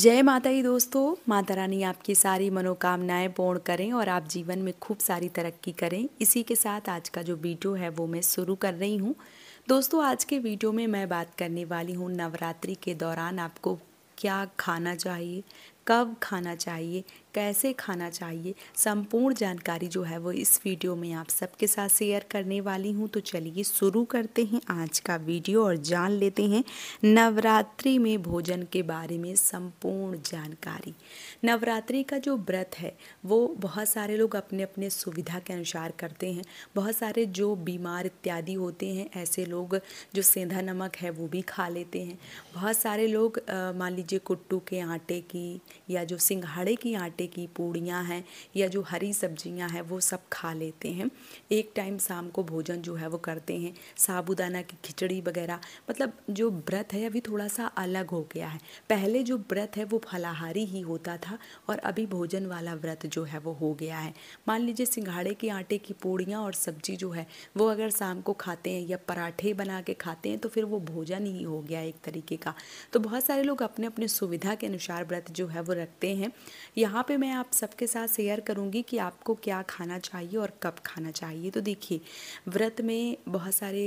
जय माता ही दोस्तों माता रानी आपकी सारी मनोकामनाएं पूर्ण करें और आप जीवन में खूब सारी तरक्की करें इसी के साथ आज का जो वीडियो है वो मैं शुरू कर रही हूँ दोस्तों आज के वीडियो में मैं बात करने वाली हूँ नवरात्रि के दौरान आपको क्या खाना चाहिए कब खाना चाहिए कैसे खाना चाहिए संपूर्ण जानकारी जो है वो इस वीडियो में आप सबके साथ शेयर करने वाली हूँ तो चलिए शुरू करते हैं आज का वीडियो और जान लेते हैं नवरात्रि में भोजन के बारे में संपूर्ण जानकारी नवरात्रि का जो व्रत है वो बहुत सारे लोग अपने अपने सुविधा के अनुसार करते हैं बहुत सारे जो बीमार इत्यादि होते हैं ऐसे लोग जो सेंधा नमक है वो भी खा लेते हैं बहुत सारे लोग मान लीजिए कुट्टू के आटे की या जो सिंघाड़े की आटे की पूड़ियाँ हैं या जो हरी सब्जियाँ हैं वो सब खा लेते हैं एक टाइम शाम को भोजन जो है वो करते हैं साबुदाना की खिचड़ी वगैरह मतलब जो व्रत है अभी थोड़ा सा अलग हो गया है पहले जो व्रत है वो फलाहारी ही होता था और अभी भोजन वाला व्रत जो है वो हो गया है मान लीजिए सिंघाड़े के आटे की पूड़ियाँ और सब्जी जो है वो अगर शाम को खाते हैं या पराठे बना के खाते हैं तो फिर वो भोजन ही हो गया एक तरीके का तो बहुत सारे लोग अपने अपने सुविधा के अनुसार व्रत जो है है वो रखते हैं यहाँ पे मैं आप सबके साथ शेयर करूँगी कि आपको क्या खाना चाहिए और कब खाना चाहिए तो देखिए व्रत में बहुत सारे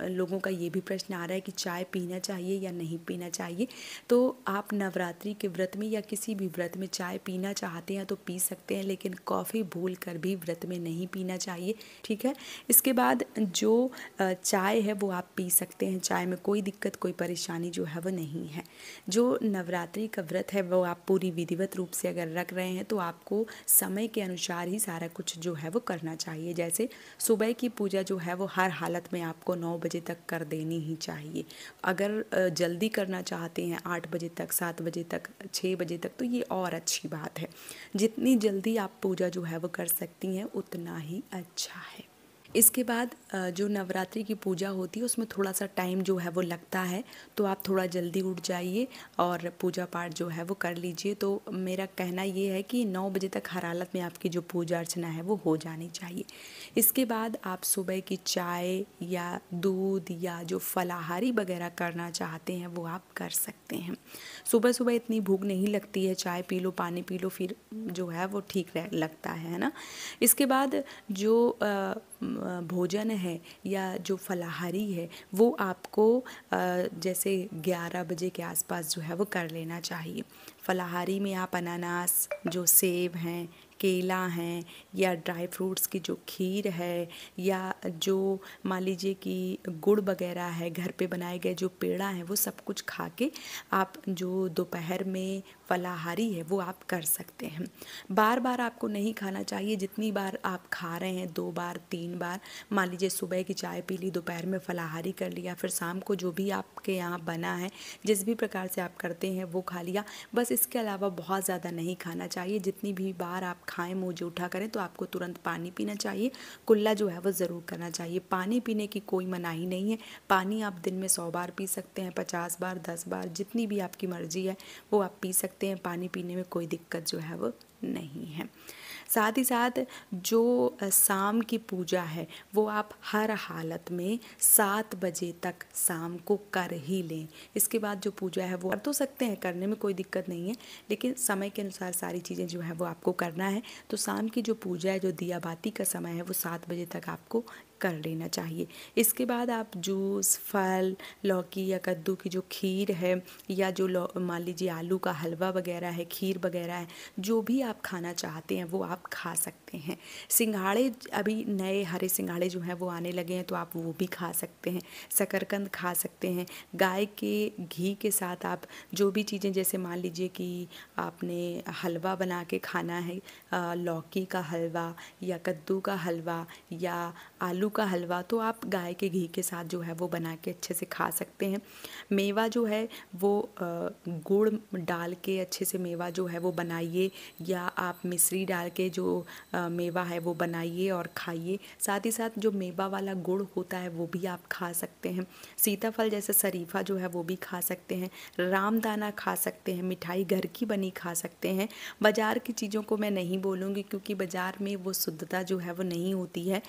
लोगों का ये भी प्रश्न आ रहा है कि चाय पीना चाहिए या नहीं पीना चाहिए तो आप नवरात्रि के व्रत में या किसी भी व्रत में चाय पीना चाहते हैं तो पी सकते हैं लेकिन कॉफ़ी भूल कर भी व्रत में नहीं पीना चाहिए ठीक है इसके बाद जो चाय है वो आप पी सकते हैं चाय में कोई दिक्कत कोई परेशानी जो है वो नहीं है जो नवरात्रि का व्रत है वो आप पूरी विधिवत रूप से अगर रख रहे हैं तो आपको समय के अनुसार ही सारा कुछ जो है वो करना चाहिए जैसे सुबह की पूजा जो है वो हर हालत में आपको नौ बजे तक कर देनी ही चाहिए अगर जल्दी करना चाहते हैं आठ बजे तक सात बजे तक छः बजे तक तो ये और अच्छी बात है जितनी जल्दी आप पूजा जो है वो कर सकती हैं उतना ही अच्छा है इसके बाद जो नवरात्रि की पूजा होती है उसमें थोड़ा सा टाइम जो है वो लगता है तो आप थोड़ा जल्दी उठ जाइए और पूजा पाठ जो है वो कर लीजिए तो मेरा कहना ये है कि नौ बजे तक हर हालत में आपकी जो पूजा अर्चना है वो हो जानी चाहिए इसके बाद आप सुबह की चाय या दूध या जो फलाहारी वगैरह करना चाहते हैं वो आप कर सकते हैं सुबह सुबह इतनी भूख नहीं लगती है चाय पी लो पानी पी लो फिर जो है वो ठीक लगता है ना इसके बाद जो आ, भोजन है या जो फलाहारी है वो आपको जैसे 11 बजे के आसपास जो है वो कर लेना चाहिए फलाहारी में आप अनानास जो सेब हैं केला हैं या ड्राई फ्रूट्स की जो खीर है या जो मान लीजिए कि गुड़ वगैरह है घर पे बनाए गए जो पेड़ा है वो सब कुछ खा के आप जो दोपहर में फलाहारी है वो आप कर सकते हैं बार बार आपको नहीं खाना चाहिए जितनी बार आप खा रहे हैं दो बार तीन बार मान लीजिए सुबह की चाय पी ली दोपहर में फलाहारी कर लिया फिर शाम को जो भी आपके यहाँ बना है जिस भी प्रकार से आप करते हैं वो खा लिया बस इसके अलावा बहुत ज़्यादा नहीं खाना चाहिए जितनी भी बार आप खाएँ मुँह जूठा करें तो आपको तुरंत पानी पीना चाहिए कुल्ला जो है वो ज़रूर करना चाहिए पानी पीने की कोई मनाही नहीं है पानी आप दिन में सौ बार पी सकते हैं पचास बार दस बार जितनी भी आपकी मर्ज़ी है वो आप पी सकते सकते हैं पानी पीने में कोई दिक्कत जो है वो नहीं है साथ ही साथ जो शाम की पूजा है वो आप हर हालत में सात बजे तक शाम को कर ही लें इसके बाद जो पूजा है वो कर तो सकते हैं करने में कोई दिक्कत नहीं है लेकिन समय के अनुसार सारी चीज़ें जो है वो आपको करना है तो शाम की जो पूजा है जो दिया बाती का समय है वो सात बजे तक आपको कर लेना चाहिए इसके बाद आप जूस फल लौकी या कद्दू की जो खीर है या जो मान लीजिए आलू का हलवा वगैरह है खीर वगैरह है जो भी आप खाना चाहते हैं वो आप खा सकते हैं सिंघाड़े अभी नए हरे सिंघाड़े जो हैं वो आने लगे हैं तो आप वो भी खा सकते हैं शकरकंद खा सकते हैं गाय के घी के साथ आप जो भी चीज़ें जैसे मान लीजिए कि आपने हलवा बना के खाना है लौकी का हलवा या कद्दू का हलवा या आलू आलू का हलवा तो आप गाय के घी के साथ जो है वो बना के अच्छे से खा सकते हैं मेवा जो है वो गुड़ डाल के अच्छे से मेवा जो है वो बनाइए या आप मिश्री डाल के जो मेवा है वो बनाइए और खाइए साथ ही साथ जो मेवा वाला गुड़ होता है वो भी आप खा सकते हैं सीताफल जैसे शरीफा जो है वो भी खा सकते हैं रामदाना खा सकते हैं मिठाई घर की बनी खा सकते हैं बाज़ार की चीज़ों को मैं नहीं बोलूँगी क्योंकि बाज़ार में वो शुद्धता जो है वो नहीं होती है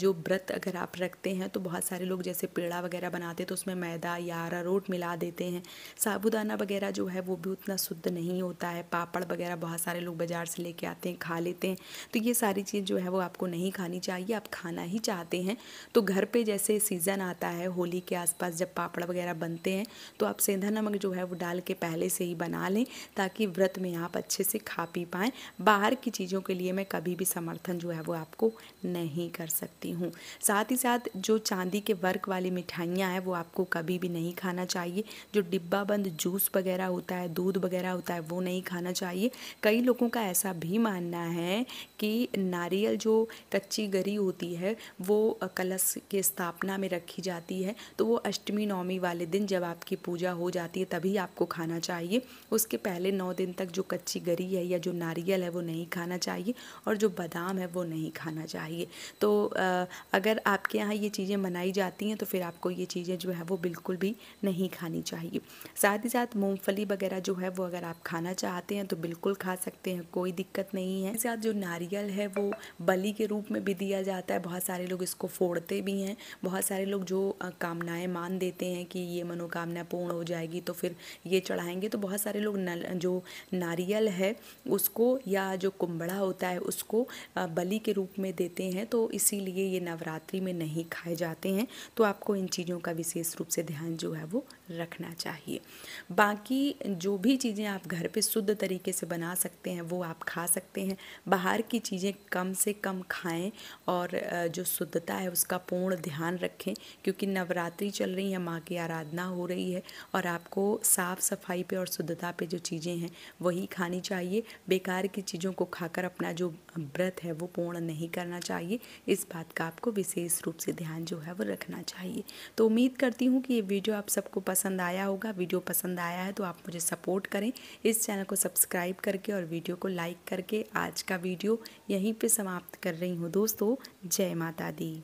जो व्रत अगर आप रखते हैं तो बहुत सारे लोग जैसे पेड़ा वगैरह बनाते हैं तो उसमें मैदा या अरारोट मिला देते हैं साबुदाना वगैरह जो है वो भी उतना शुद्ध नहीं होता है पापड़ वगैरह बहुत सारे लोग बाज़ार से लेके आते हैं खा लेते हैं तो ये सारी चीज़ जो है वो आपको नहीं खानी चाहिए आप खाना ही चाहते हैं तो घर पर जैसे सीज़न आता है होली के आसपास जब पापड़ वगैरह बनते हैं तो आप सेंधा नमक जो है वो डाल के पहले से ही बना लें ताकि व्रत में आप अच्छे से खा पी पाएँ बाहर की चीज़ों के लिए मैं कभी भी समर्थन जो है वो आपको नहीं कर सकती हूँ हूँ साथ ही साथ जो चांदी के वर्क वाली मिठाइयाँ हैं वो आपको कभी भी नहीं खाना चाहिए जो डिब्बा बंद जूस वगैरह होता है दूध वगैरह होता है वो नहीं खाना चाहिए कई लोगों का ऐसा भी मानना है कि नारियल जो कच्ची गरी होती है वो कलश के स्थापना में रखी जाती है तो वो अष्टमी नवमी वाले दिन जब आपकी पूजा हो जाती है तभी आपको खाना चाहिए उसके पहले नौ दिन तक जो कच्ची गरी है या जो नारियल है वो नहीं खाना चाहिए और जो बादाम है वो नहीं खाना चाहिए तो अगर आपके यहाँ ये चीज़ें मनाई जाती हैं तो फिर आपको ये चीज़ें जो है वो बिल्कुल भी नहीं खानी चाहिए साथ ही साथ मूँगफली वगैरह जो है वो अगर आप खाना चाहते हैं तो बिल्कुल खा सकते हैं कोई दिक्कत नहीं है साथ जो नारियल है वो बलि के रूप में भी दिया जाता है बहुत सारे लोग इसको फोड़ते भी हैं बहुत सारे लोग जो कामनाएँ मान देते हैं कि ये मनोकामना पूर्ण हो जाएगी तो फिर ये चढ़ाएंगे तो बहुत सारे लोग जो नारियल है उसको या जो कुम्बड़ा होता है उसको बलि के रूप में देते हैं तो इसीलिए ये नवरात्रि में नहीं खाए जाते हैं तो आपको इन चीज़ों का विशेष रूप से ध्यान जो है वो रखना चाहिए बाकी जो भी चीज़ें आप घर पे शुद्ध तरीके से बना सकते हैं वो आप खा सकते हैं बाहर की चीज़ें कम से कम खाएं और जो शुद्धता है उसका पूर्ण ध्यान रखें क्योंकि नवरात्रि चल रही है माँ की आराधना हो रही है और आपको साफ़ सफाई पे और शुद्धता पे जो चीज़ें हैं वही खानी चाहिए बेकार की चीज़ों को खाकर अपना जो व्रत है वो पूर्ण नहीं करना चाहिए इस बात का आपको विशेष रूप से ध्यान जो है वो रखना चाहिए तो उम्मीद करती हूँ कि ये वीडियो आप सबको पसंद आया होगा वीडियो पसंद आया है तो आप मुझे सपोर्ट करें इस चैनल को सब्सक्राइब करके और वीडियो को लाइक करके आज का वीडियो यहीं पे समाप्त कर रही हूँ दोस्तों जय माता दी